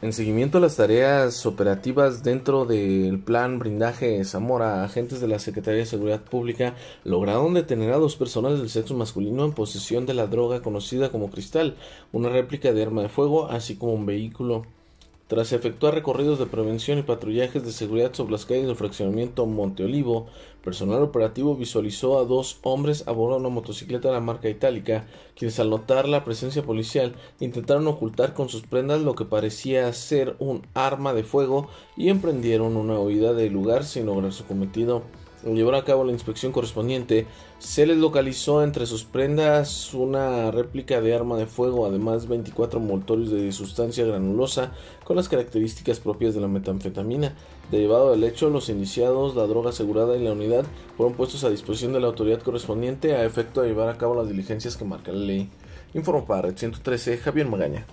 En seguimiento a las tareas operativas dentro del plan Brindaje Zamora, agentes de la Secretaría de Seguridad Pública lograron detener a dos personas del sexo masculino en posesión de la droga conocida como cristal, una réplica de arma de fuego, así como un vehículo. Tras efectuar recorridos de prevención y patrullajes de seguridad sobre las calles del fraccionamiento Monte Olivo, personal operativo visualizó a dos hombres a bordo de una motocicleta de la marca itálica, quienes al notar la presencia policial intentaron ocultar con sus prendas lo que parecía ser un arma de fuego y emprendieron una huida del lugar sin lograr su cometido al llevar a cabo la inspección correspondiente, se les localizó entre sus prendas una réplica de arma de fuego, además 24 motorios de sustancia granulosa con las características propias de la metanfetamina. Derivado del hecho, los iniciados, la droga asegurada y la unidad fueron puestos a disposición de la autoridad correspondiente a efecto de llevar a cabo las diligencias que marca la ley. Informo para Red 113, Javier Magaña.